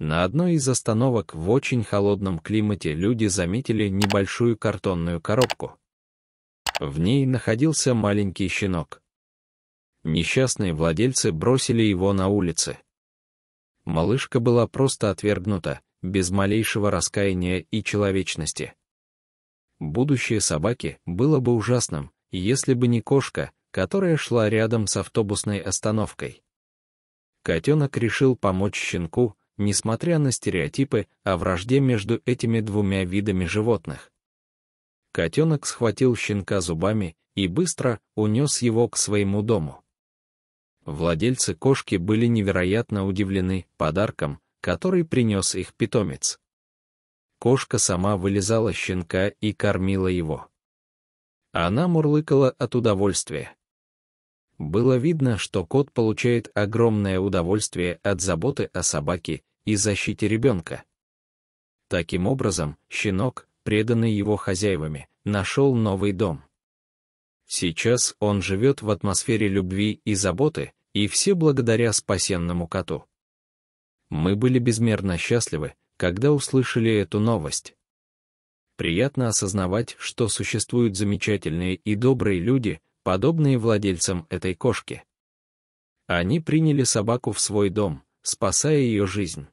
На одной из остановок в очень холодном климате люди заметили небольшую картонную коробку. В ней находился маленький щенок. Несчастные владельцы бросили его на улице. Малышка была просто отвергнута, без малейшего раскаяния и человечности. Будущее собаки было бы ужасным, если бы не кошка, которая шла рядом с автобусной остановкой. Котенок решил помочь щенку, несмотря на стереотипы о вражде между этими двумя видами животных. Котенок схватил щенка зубами и быстро унес его к своему дому. Владельцы кошки были невероятно удивлены подарком, который принес их питомец. Кошка сама вылезала щенка и кормила его. Она мурлыкала от удовольствия. Было видно, что кот получает огромное удовольствие от заботы о собаке и защите ребенка. Таким образом, щенок, преданный его хозяевами, нашел новый дом. Сейчас он живет в атмосфере любви и заботы, и все благодаря спасенному коту. Мы были безмерно счастливы, когда услышали эту новость. Приятно осознавать, что существуют замечательные и добрые люди, подобные владельцам этой кошки. Они приняли собаку в свой дом, спасая ее жизнь.